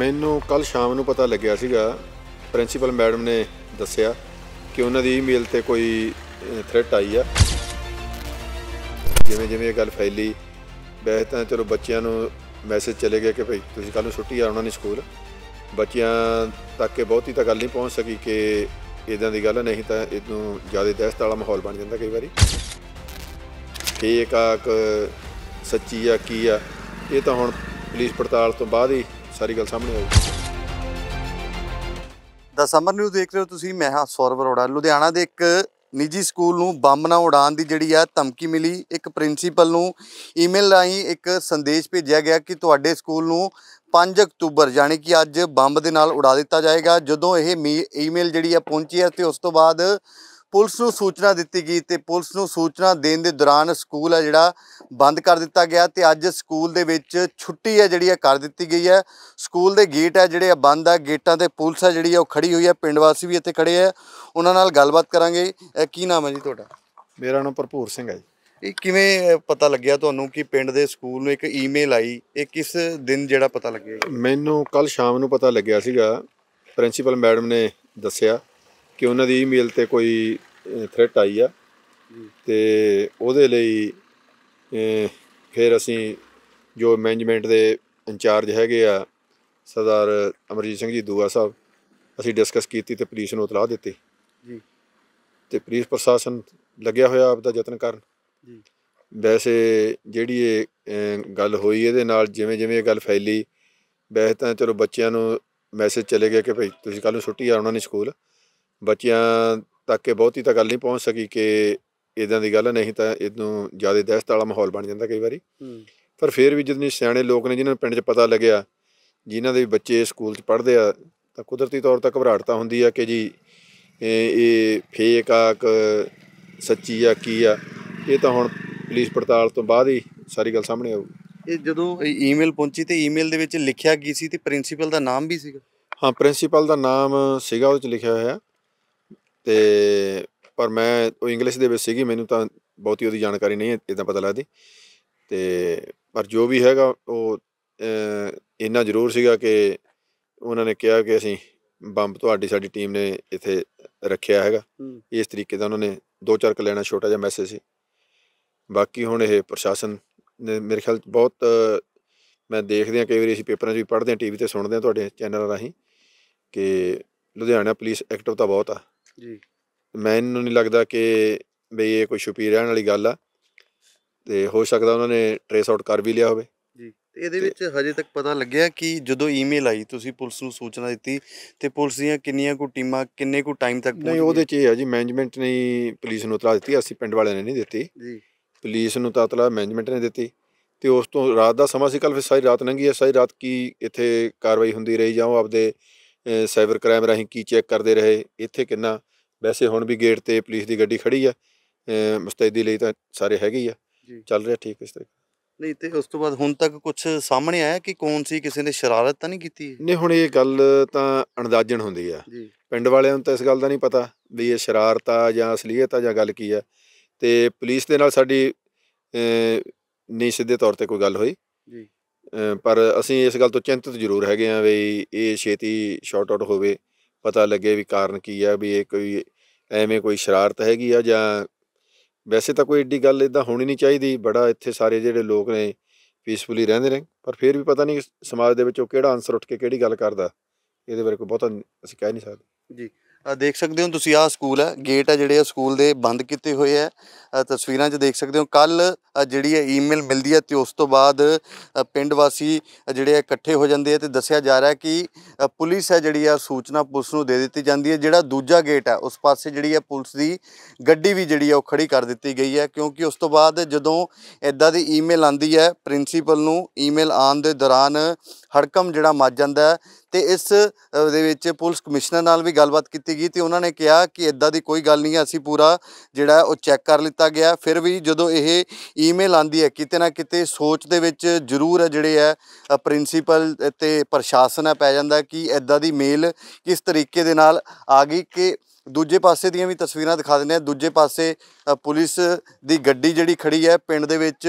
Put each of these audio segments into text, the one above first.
ਮੈਨੂੰ ਕੱਲ ਸ਼ਾਮ ਨੂੰ ਪਤਾ ਲੱਗਿਆ ਸੀਗਾ ਪ੍ਰਿੰਸੀਪਲ ਮੈਡਮ ਨੇ ਦੱਸਿਆ ਕਿ ਉਹਨਾਂ ਦੀ ਈਮੇਲ ਤੇ ਕੋਈ ਥ੍ਰੈਟ ਆਈ ਆ ਜਿਵੇਂ ਜਿਵੇਂ ਇਹ ਗੱਲ ਫੈਲੀ ਬਹਿਤਾਂ ਤਾਂ ਚਲੋ ਬੱਚਿਆਂ ਨੂੰ ਮੈਸੇਜ ਚਲੇ ਗਿਆ ਕਿ ਭਈ ਤੁਸੀਂ ਕੱਲ ਨੂੰ ਛੁੱਟੀ ਆ ਉਹਨਾਂ ਨੇ ਸਕੂਲ ਬੱਚਿਆਂ ਤੱਕ ਇਹ ਬਹੁਤੀ ਤਾਂ ਗੱਲ ਨਹੀਂ ਪਹੁੰਚ ਸਕੀ ਕਿ ਇਦਾਂ ਦੀ ਗੱਲ ਨਹੀਂ ਤਾਂ ਇਹਨੂੰ ਜ਼ਿਆਦਾ ਦਹਿਸ਼ਤ ਵਾਲਾ ਮਾਹੌਲ ਬਣ ਜਾਂਦਾ ਕਈ ਵਾਰੀ ਇਹ ਆ ਸੱਚੀ ਆ ਕੀ ਆ ਇਹ ਤਾਂ ਹੁਣ ਪੁਲਿਸ ਪੜਤਾਲ ਤੋਂ ਬਾਅਦ ਹੀ ਸਾਰੀ ਗੱਲ ਸਾਹਮਣੇ ਆਉਗੀ ਦਾ ਸਮਰ ਨਿਊਜ਼ ਦੇਖ ਰਹੇ ਹੋ ਤੁਸੀਂ ਮੈਂ ਹਾਂ ਸੌਰਵ ਅਰੋੜਾ ਲੁਧਿਆਣਾ ਦੇ ਇੱਕ ਨਿੱਜੀ ਸਕੂਲ ਨੂੰ ਬੰਬ ਨਾ ਉਡਾਣ ਦੀ ਜਿਹੜੀ ਆ ਧਮਕੀ ਮਿਲੀ ਇੱਕ ਪ੍ਰਿੰਸੀਪਲ ਨੂੰ ਈਮੇਲ ਰਾਹੀਂ ਇੱਕ ਸੰਦੇਸ਼ ਭੇਜਿਆ ਗਿਆ ਕਿ ਤੁਹਾਡੇ ਸਕੂਲ ਨੂੰ 5 ਅਕਤੂਬਰ ਯਾਨੀ ਕਿ ਅੱਜ ਬੰਬ ਦੇ ਨਾਲ ਉਡਾ ਦਿੱਤਾ ਜਾਏਗਾ ਜਦੋਂ ਇਹ ਈਮੇਲ ਜਿਹੜੀ ਆ ਪਹੁੰਚੀ ਹੈ ਤੇ ਉਸ ਤੋਂ ਬਾਅਦ ਪੁਲਿਸ ਨੂੰ ਸੂਚਨਾ ਦਿੱਤੀ ਗਈ ਤੇ ਪੁਲਿਸ ਨੂੰ ਸੂਚਨਾ ਦੇਣ ਦੇ ਦੌਰਾਨ ਸਕੂਲ ਹੈ ਜਿਹੜਾ ਬੰਦ ਕਰ ਦਿੱਤਾ ਗਿਆ ਤੇ ਅੱਜ ਸਕੂਲ ਦੇ ਵਿੱਚ ਛੁੱਟੀ ਹੈ ਜਿਹੜੀ ਹੈ ਕਰ ਦਿੱਤੀ ਗਈ ਹੈ ਸਕੂਲ ਦੇ ਗੇਟ ਹੈ ਜਿਹੜੇ ਬੰਦ ਆ ਗੇਟਾਂ ਤੇ ਪੁਲਿਸ ਹੈ ਜਿਹੜੀ ਉਹ ਖੜੀ ਹੋਈ ਹੈ ਪਿੰਡ ਵਾਸੀ ਵੀ ਇੱਥੇ ਖੜੇ ਆ ਉਹਨਾਂ ਨਾਲ ਗੱਲਬਾਤ ਕਰਾਂਗੇ ਇਹ ਕੀ ਨਾਮ ਹੈ ਜੀ ਤੁਹਾਡਾ ਮੇਰਾ ਨਾਮ ਭਰਪੂਰ ਸਿੰਘ ਹੈ ਜੀ ਇਹ ਕਿਵੇਂ ਪਤਾ ਲੱਗਿਆ ਤੁਹਾਨੂੰ ਕਿ ਪਿੰਡ ਦੇ ਸਕੂਲ ਨੂੰ ਇੱਕ ਈਮੇਲ ਆਈ ਇਹ ਕਿਸ ਦਿਨ ਜਿਹੜਾ ਪਤਾ ਲੱਗਿਆ ਮੈਨੂੰ ਕੱਲ ਸ਼ਾਮ ਨੂੰ ਪਤਾ ਲੱਗਿਆ ਸੀਗਾ ਪ੍ਰਿੰਸੀਪਲ ਮੈਡਮ ਨੇ ਦੱਸਿਆ ਕਿ ਉਹਨਾਂ ਦੀ ਈਮੇਲ ਤੇ ਕੋਈ ਥ੍ਰੈਟ ਆਈ ਆ ਤੇ ਉਹਦੇ ਲਈ ਫਿਰ ਅਸੀਂ ਜੋ ਮੈਨੇਜਮੈਂਟ ਦੇ ਇੰਚਾਰਜ ਹੈਗੇ ਆ ਸਰਦਾਰ ਅਮਰਜੀਤ ਸਿੰਘ ਜੀ ਦੂਆ ਸਾਹਿਬ ਅਸੀਂ ਡਿਸਕਸ ਕੀਤੀ ਤੇ ਪੁਲਿਸ ਨੂੰ ਇਤਲਾਹ ਦਿੱਤੀ ਜੀ ਤੇ ਪੁਲਿਸ ਪ੍ਰਸ਼ਾਸਨ ਲੱਗਿਆ ਹੋਇਆ ਆਪ ਦਾ ਯਤਨ ਕਰਨ ਜੀ ਵੈਸੇ ਜਿਹੜੀ ਇਹ ਗੱਲ ਹੋਈ ਇਹਦੇ ਨਾਲ ਜਿਵੇਂ ਜਿਵੇਂ ਇਹ ਗੱਲ ਫੈਲੀ ਵੈਸੇ ਤਾਂ ਚਲੋ ਬੱਚਿਆਂ ਨੂੰ ਮੈਸੇਜ ਚਲੇ ਗਿਆ ਕਿ ਭਾਈ ਤੁਸੀਂ ਕੱਲ ਨੂੰ ਛੁੱਟੀ ਆ ਉਹਨਾਂ ਨੇ ਸਕੂਲ ਬੱਚਿਆਂ ਤੱਕ ਕਿ ਬਹੁਤੀ ਤਾਂ ਗੱਲ ਨਹੀਂ ਪਹੁੰਚ ਸਕੀ ਕਿ ਇਦਾਂ ਦੀ ਗੱਲ ਨਹੀਂ ਤਾਂ ਇਹਨੂੰ ਜਿਆਦਾ ਦਹਿਸ਼ਤ ਵਾਲਾ ਮਾਹੌਲ ਬਣ ਜਾਂਦਾ ਕਈ ਵਾਰੀ ਪਰ ਫਿਰ ਵੀ ਜਦੋਂ ਸਿਆਣੇ ਲੋਕ ਨੇ ਜਿਨ੍ਹਾਂ ਨੂੰ ਪਿੰਡ 'ਚ ਪਤਾ ਲੱਗਿਆ ਜਿਨ੍ਹਾਂ ਦੇ ਬੱਚੇ ਸਕੂਲ 'ਚ ਪੜ੍ਹਦੇ ਆ ਤਾਂ ਕੁਦਰਤੀ ਤੌਰ ਤੇ ਘਬਰਾਹਟ ਤਾਂ ਹੁੰਦੀ ਆ ਕਿ ਜੀ ਇਹ ਫੇਕ ਆ ਕਿ ਸੱਚੀ ਆ ਕੀ ਆ ਇਹ ਤਾਂ ਹੁਣ ਪੁਲਿਸ ਪੜਤਾਲ ਤੋਂ ਬਾਅਦ ਹੀ ਸਾਰੀ ਗੱਲ ਸਾਹਮਣੇ ਆਊਗੀ ਇਹ ਜਦੋਂ ਈਮੇਲ ਪਹੁੰਚੀ ਤੇ ਈਮੇਲ ਦੇ ਵਿੱਚ ਲਿਖਿਆ ਕੀ ਸੀ ਤੇ ਪ੍ਰਿੰਸੀਪਲ ਦਾ ਨਾਮ ਵੀ ਸੀਗਾ ਹਾਂ ਪ੍ਰਿੰਸੀਪਲ ਦਾ ਨਾਮ ਸੀਗਾ ਉਹ 'ਚ ਲਿਖਿਆ ਹੋਇਆ ਤੇ ਪਰ ਮੈਂ ਉਹ ਇੰਗਲਿਸ਼ ਦੇ ਵਿੱਚ ਸੀਗੀ ਮੈਨੂੰ ਤਾਂ ਬਹੁਤੀ ਉਹਦੀ ਜਾਣਕਾਰੀ ਨਹੀਂ ਹੈ ਇਦਾਂ ਪਤਾ ਲੱਗਦੀ ਤੇ ਪਰ ਜੋ ਵੀ ਹੈਗਾ ਉਹ ਇੰਨਾ ਜ਼ਰੂਰ ਸੀਗਾ ਕਿ ਉਹਨਾਂ ਨੇ ਕਿਹਾ ਕਿ ਅਸੀਂ ਬੰਬ ਤੁਹਾਡੀ ਸਾਡੀ ਟੀਮ ਨੇ ਇੱਥੇ ਰੱਖਿਆ ਹੈਗਾ ਇਸ ਤਰੀਕੇ ਦਾ ਉਹਨਾਂ ਨੇ ਦੋ ਚਾਰ ਲੈਣਾ ਛੋਟਾ ਜਿਹਾ ਮੈਸੇਜ ਸੀ ਬਾਕੀ ਹੁਣ ਇਹ ਪ੍ਰਸ਼ਾਸਨ ਨੇ ਮੇਰੇ ਖਿਆਲ ਬਹੁਤ ਮੈਂ ਦੇਖਦੇ ਆ ਕਈ ਵਾਰੀ ਅਸੀਂ ਪੇਪਰਾਂ 'ਚ ਵੀ ਪੜ੍ਹਦੇ ਆ ਟੀਵੀ ਤੇ ਸੁਣਦੇ ਆ ਤੁਹਾਡੇ ਚੈਨਲ ਰਾਹੀਂ ਕਿ ਲੁਧਿਆਣਾ ਪੁਲਿਸ ਐਕਟਿਵ ਤਾਂ ਬਹੁਤ ਆ ਜੀ ਮੈਨੂੰ ਨਹੀਂ ਲੱਗਦਾ ਕਿ ਬਈ ਇਹ ਕੋਈ ਛੁਪੀ ਰਹਿਣ ਵਾਲੀ ਗੱਲ ਆ ਤੇ ਹੋ ਸਕਦਾ ਉਹਨਾਂ ਨੇ ਟ੍ਰੇਸ ਆਊਟ ਕਰ ਵੀ ਲਿਆ ਹੋਵੇ ਜੀ ਤੇ ਇਹਦੇ ਵਿੱਚ ਹਜੇ ਤੱਕ ਪਤਾ ਲੱਗਿਆ ਕਿ ਜਦੋਂ ਈਮੇਲ ਆਈ ਤੁਸੀਂ ਪੁਲਿਸ ਨੂੰ ਸੂਚਨਾ ਦਿੱਤੀ ਤੇ ਪੁਲਿਸ ਦੀਆਂ ਕਿੰਨੀਆਂ ਕੋ ਟੀਮਾਂ ਕਿੰਨੇ ਕੋ ਟਾਈਮ ਤੱਕ ਨਹੀਂ ਉਹਦੇ 'ਚ ਇਹ ਆ ਜੀ ਮੈਨੇਜਮੈਂਟ ਨੇ ਪੁਲਿਸ ਨੂੰ ਉਤਰਾ ਦਿੱਤੀ ਅਸੀਂ ਪਿੰਡ ਵਾਲਿਆਂ ਨੇ ਨਹੀਂ ਦਿੱਤੀ ਜੀ ਪੁਲਿਸ ਨੂੰ ਤਾਂ ਉਤਲਾ ਮੈਨੇਜਮੈਂਟ ਨੇ ਦਿੱਤੀ ਤੇ ਉਸ ਤੋਂ ਰਾਤ ਦਾ ਸਮਾਂ ਸੀ ਕੱਲ ਫਿਰ ਸਾਰੀ ਰਾਤ ਲੰਘੀ ਹੈ ਸਾਰੀ ਰਾਤ ਕੀ ਇੱਥੇ ਕਾਰਵਾਈ ਹੁੰਦੀ ਰਹੀ ਜਾਂ ਉਹ ਆਪਦੇ ਸਾਈਬਰ ਕ੍ਰਾਈਮ ਰਾਹੀਂ ਕੀ ਚੈੱਕ ਕਰਦੇ ਰਹੇ ਇੱਥੇ ਕਿੰਨਾ ਵੈਸੇ ਹੁਣ ਵੀ ਗੇਟ ਤੇ ਪੁਲਿਸ ਦੀ ਗੱਡੀ ਖੜੀ ਆ ਮੁਸਤੈਦੀ ਲਈ ਤਾਂ ਸਾਰੇ ਹੈਗੇ ਹੀ ਆ ਚੱਲ ਰਿਹਾ ਠੀਕ ਇਸ ਤਰ੍ਹਾਂ ਨਹੀਂ ਤੇ ਉਸ ਤੋਂ ਬਾਅਦ ਹੁਣ ਤੱਕ ਕੁਝ ਸਾਹਮਣੇ ਆਇਆ ਕਿ ਕੌਣ ਸੀ ਕਿਸੇ ਨੇ ਸ਼ਰਾਰਤ ਤਾਂ ਨਹੀਂ ਕੀਤੀ ਨਹੀਂ ਹੁਣ ਇਹ ਗੱਲ ਤਾਂ ਅਣਦਾਜਣ ਹੁੰਦੀ ਆ ਪਿੰਡ ਵਾਲਿਆਂ ਨੂੰ ਤਾਂ ਇਸ ਗੱਲ ਦਾ ਨਹੀਂ ਪਤਾ ਵੀ ਇਹ ਸ਼ਰਾਰਤ ਆ ਜਾਂ ਅਸਲੀਅਤ ਆ ਜਾਂ ਗੱਲ ਕੀ ਆ ਤੇ ਪੁਲਿਸ ਦੇ ਨਾਲ ਸਾਡੀ ਨਹੀਂ ਸਿੱਧੇ ਤੌਰ ਤੇ ਕੋਈ ਗੱਲ ਹੋਈ ਜੀ ਪਰ ਅਸੀਂ ਇਸ ਗੱਲ ਤੋਂ ਚਿੰਤਤ ਜ਼ਰੂਰ ਹੈਗੇ ਆ ਵੀ ਇਹ ਛੇਤੀ ਸ਼ਾਰਟ ਆਊਟ ਹੋਵੇ ਪਤਾ ਲੱਗੇ ਵੀ ਕਾਰਨ ਕੀ ਆ ਵੀ ਇਹ ਕੋਈ ਐਵੇਂ ਕੋਈ ਸ਼ਰਾਰਤ ਹੈਗੀ ਆ ਜਾਂ ਵੈਸੇ ਤਾਂ ਕੋਈ ਏਡੀ ਗੱਲ ਇਦਾਂ ਹੋਣੀ ਨਹੀਂ ਚਾਹੀਦੀ ਬੜਾ ਇੱਥੇ ਸਾਰੇ ਜਿਹੜੇ ਲੋਕ ਨੇ ਪੀਸਫੁਲੀ ਰਹਿੰਦੇ ਨੇ ਪਰ ਫਿਰ ਵੀ ਪਤਾ ਨਹੀਂ ਸਮਾਜ ਦੇ ਵਿੱਚ ਉਹ ਕਿਹੜਾ ਆਨਸਰ ਉੱਠ ਕੇ ਕਿਹੜੀ ਗੱਲ ਕਰਦਾ ਇਹਦੇ ਬਾਰੇ ਕੋਈ ਬਹੁਤਾ ਅਸੀਂ ਕਹਿ ਨਹੀਂ ਸਕਦੇ ਜੀ ਦੇਖ ਸਕਦੇ ਹੋ ਤੁਸੀਂ ਆਹ ਸਕੂਲ ਹੈ ਗੇਟ ਹੈ ਜਿਹੜੇ ਆ ਸਕੂਲ ਦੇ ਬੰਦ ਕੀਤੇ ਹੋਏ ਆ ਤਸਵੀਰਾਂ 'ਚ ਦੇਖ ਸਕਦੇ ਹੋ ਕੱਲ ਜਿਹੜੀ ਹੈ ਈਮੇਲ ਮਿਲਦੀ ਹੈ ਤੇ ਉਸ ਤੋਂ ਬਾਅਦ ਪਿੰਡ ਵਾਸੀ ਜਿਹੜੇ ਇਕੱਠੇ ਹੋ ਜਾਂਦੇ ਆ ਤੇ ਦੱਸਿਆ ਜਾ ਰਿਹਾ ਕਿ ਪੁਲਿਸ ਹੈ ਜਿਹੜੀ ਆ ਸੂਚਨਾ ਪੁਲਿਸ ਨੂੰ ਦੇ ਦਿੱਤੀ ਜਾਂਦੀ ਹੈ ਜਿਹੜਾ ਦੂਜਾ ਗੇਟ ਹੈ ਉਸ ਪਾਸੇ ਜਿਹੜੀ ਹੈ ਪੁਲਿਸ ਦੀ ਗੱਡੀ ਵੀ ਜਿਹੜੀ ਆ ਉਹ ਖੜੀ ਕਰ ਦਿੱਤੀ ਗਈ ਹੈ ਕਿਉਂਕਿ ਉਸ ਤੋਂ ਬਾਅਦ ਜਦੋਂ ਇਦਾਂ ਦੀ ਈਮੇਲ ਆਂਦੀ ਹੈ ਪ੍ਰਿੰਸੀਪਲ ਨੂੰ ਈਮੇਲ ਆਉਣ ਦੇ ਦੌਰਾਨ ਹੜਕਮ ਜਿਹੜਾ ਮੱਚ ਜਾਂਦਾ ਹੈ ਤੇ ਇਸ ਦੇ ਵਿੱਚ ਪੁਲਿਸ ਕਮਿਸ਼ਨਰ ਨਾਲ ਵੀ ਗੱਲਬਾਤ ਕੀਤੀ ਗਈ ਤੇ ਉਹਨਾਂ ਨੇ ਕਿਹਾ ਕਿ ਇਦਾਂ ਦੀ ਕੋਈ ਗੱਲ ਨਹੀਂ ਅਸੀਂ ਪੂਰਾ ਜਿਹੜਾ ਉਹ ਚੈੱਕ ਕਰ ਲਿੱਤਾ ਗਿਆ ਫਿਰ ਵੀ ਜਦੋਂ ਇਹ ਈਮੇਲ ਆਂਦੀ ਹੈ ਕਿਤੇ ਨਾ ਕਿਤੇ ਸੋਚ ਦੇ ਵਿੱਚ ਜ਼ਰੂਰ ਹੈ ਜਿਹੜੇ ਹੈ ਪ੍ਰਿੰਸੀਪਲ ਤੇ ਪ੍ਰਸ਼ਾਸਨ ਪੈ ਜਾਂਦਾ ਕਿ ਇਦਾਂ ਦੀ ਮੇਲ ਕਿਸ ਤਰੀਕੇ ਦੇ ਨਾਲ ਆ ਗਈ ਕਿ ਦੂਜੇ ਪਾਸੇ ਦੀਆਂ ਵੀ ਤਸਵੀਰਾਂ ਦਿਖਾ ਦਿੰਦੇ ਆ ਦੂਜੇ ਪਾਸੇ ਪੁਲਿਸ ਦੀ ਗੱਡੀ ਜਿਹੜੀ ਖੜੀ ਹੈ ਪਿੰਡ ਦੇ ਵਿੱਚ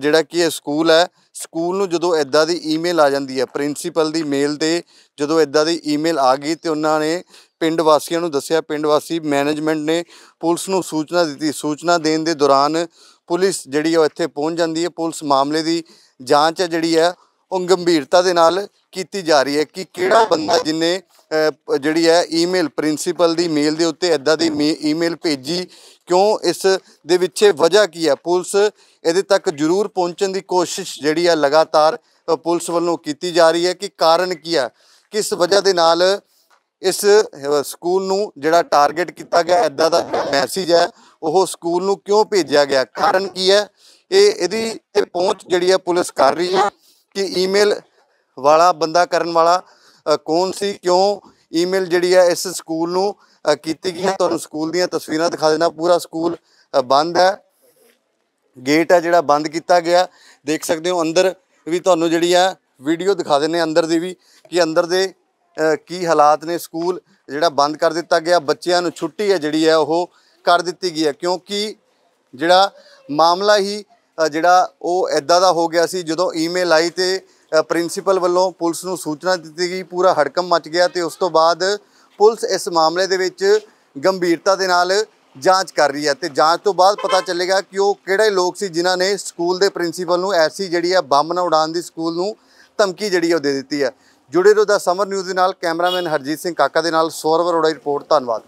ਜਿਹੜਾ ਕਿ ਇਹ ਸਕੂਲ ਹੈ ਸਕੂਲ ਨੂੰ ਜਦੋਂ ਐਦਾਂ ਦੀ ਈਮੇਲ ਆ ਜਾਂਦੀ ਹੈ ਪ੍ਰਿੰਸੀਪਲ ਦੀ ਮੇਲ ਤੇ ਜਦੋਂ ਐਦਾਂ ਦੀ ਈਮੇਲ ਆ ਗਈ ਤੇ ਉਹਨਾਂ ਨੇ ਪਿੰਡ ਵਾਸੀਆਂ ਨੂੰ ਦੱਸਿਆ ਪਿੰਡ ਵਾਸੀ ਮੈਨੇਜਮੈਂਟ ਨੇ ਪੁਲਿਸ ਨੂੰ ਸੂਚਨਾ ਦਿੱਤੀ ਸੂਚਨਾ ਦੇਣ ਦੇ ਦੌਰਾਨ ਪੁਲਿਸ ਜਿਹੜੀ ਉਹ ਇੱਥੇ ਪਹੁੰਚ ਜਾਂਦੀ ਹੈ ਪੁਲਿਸ ਮਾਮਲੇ ਦੀ ਜਾਂਚ ਹੈ ਜਿਹੜੀ ਹੈ ਉਹ ਗੰਭੀਰਤਾ ਦੇ ਨਾਲ ਕੀਤੀ ਜਾ ਰਹੀ ਹੈ ਕਿ ਕਿਹੜਾ ਬੰਦਾ ਜਿਨੇ ਜਿਹੜੀ ਹੈ ਈਮੇਲ ਪ੍ਰਿੰਸੀਪਲ ਦੀ ਮੇਲ ਦੇ ਉੱਤੇ ਐਦਾਂ ਦੀ ਈਮੇਲ ਭੇਜੀ ਕਿਉਂ ਇਸ ਦੇ ਵਿੱਚ ਵਜ੍ਹਾ ਕੀ ਹੈ ਪੁਲਿਸ ਇਹਦੇ ਤੱਕ ਜ਼ਰੂਰ ਪਹੁੰਚਣ ਦੀ ਕੋਸ਼ਿਸ਼ ਜਿਹੜੀ ਹੈ ਲਗਾਤਾਰ ਪੁਲਿਸ ਵੱਲੋਂ ਕੀਤੀ ਜਾ ਰਹੀ ਹੈ ਕਿ ਕਾਰਨ ਕੀ ਹੈ ਕਿਸ ਵਜ੍ਹਾ ਦੇ ਨਾਲ ਇਸ ਸਕੂਲ ਨੂੰ ਜਿਹੜਾ ਟਾਰਗੇਟ ਕੀਤਾ ਗਿਆ ਐਦਾਂ ਦਾ ਮੈਸੇਜ ਹੈ ਉਹ ਸਕੂਲ ਨੂੰ ਕਿਉਂ ਭੇਜਿਆ ਗਿਆ ਕਾਰਨ ਕੀ ਹੈ ਇਹ ਇਹਦੀ ਪਹੁੰਚ ਜਿਹੜੀ ਹੈ ਪੁਲਿਸ ਕਰ ਰਹੀ ਹੈ ਕਿ ਈਮੇਲ ਵਾਲਾ ਬੰਦਾ ਕਰਨ ਵਾਲਾ ਕੌਣ ਸੀ ਕਿਉਂ ਈਮੇਲ ਜਿਹੜੀ ਹੈ ਇਸ ਸਕੂਲ ਨੂੰ ਕੀਤੀ ਗਈ ਹੈ ਤੁਹਾਨੂੰ ਸਕੂਲ ਦੀਆਂ ਤਸਵੀਰਾਂ ਦਿਖਾ ਦੇਣਾ ਪੂਰਾ ਸਕੂਲ ਬੰਦ ਹੈ ਗੇਟ ਹੈ ਜਿਹੜਾ ਬੰਦ ਕੀਤਾ ਗਿਆ ਦੇਖ ਸਕਦੇ ਹੋ ਅੰਦਰ ਵੀ ਤੁਹਾਨੂੰ ਜਿਹੜੀ ਆ ਵੀਡੀਓ ਦਿਖਾ ਦਿੰਨੇ ਅੰਦਰ ਦੀ ਵੀ ਕਿ ਅੰਦਰ ਦੇ ਕੀ ਹਾਲਾਤ ਨੇ ਸਕੂਲ ਜਿਹੜਾ ਬੰਦ ਕਰ ਦਿੱਤਾ ਗਿਆ ਬੱਚਿਆਂ ਨੂੰ ਛੁੱਟੀ ਹੈ ਜਿਹੜੀ ਹੈ ਉਹ ਕਰ ਦਿੱਤੀ ਗਈ ਹੈ ਕਿਉਂਕਿ ਜਿਹੜਾ ਮਾਮਲਾ ਹੀ ਜਿਹੜਾ ਉਹ ਐਦਾਂ ਦਾ ਹੋ ਗਿਆ ਸੀ ਜਦੋਂ ਈਮੇਲ ਆਈ ਤੇ ਪ੍ਰਿੰਸੀਪਲ ਵੱਲੋਂ ਪੁਲਿਸ ਨੂੰ ਸੂਚਨਾ ਦਿੱਤੀ ਗਈ ਪੂਰਾ ਹੜਕਮ ਮਚ ਗਿਆ ਤੇ ਉਸ ਤੋਂ ਬਾਅਦ ਪੁਲਿਸ ਇਸ ਮਾਮਲੇ ਦੇ ਵਿੱਚ ਗੰਭੀਰਤਾ ਦੇ ਨਾਲ ਜਾਂਚ ਕਰ ਰਹੀ ਹੈ ਤੇ ਜਾਂਚ ਤੋਂ ਬਾਅਦ ਪਤਾ ਚੱਲੇਗਾ ਕਿ ਉਹ ਕਿਹੜੇ ਲੋਕ ਸੀ ਜਿਨ੍ਹਾਂ ਨੇ ਸਕੂਲ ਦੇ ਪ੍ਰਿੰਸੀਪਲ ਨੂੰ ਐਸੀ ਜਿਹੜੀ ਆ ਬੰਬ ਨਾ ਉਡਾਉਣ ਦੀ ਸਕੂਲ ਨੂੰ ਧਮਕੀ ਜਿਹੜੀ ਉਹ ਦੇ ਦਿੱਤੀ ਹੈ ਜੁੜੇ ਰਹੋ ਦਾ ਸਮਰ ਨਿਊਜ਼ ਦੇ ਨਾਲ ਕੈਮਰਾਮੈਨ ਹਰਜੀਤ ਸਿੰਘ ਕਾਕਾ ਦੇ ਨਾਲ ਸੌਰਵ ਅਰੋੜਾ ਰਿਪੋਰਟ ਧੰਨਵਾਦ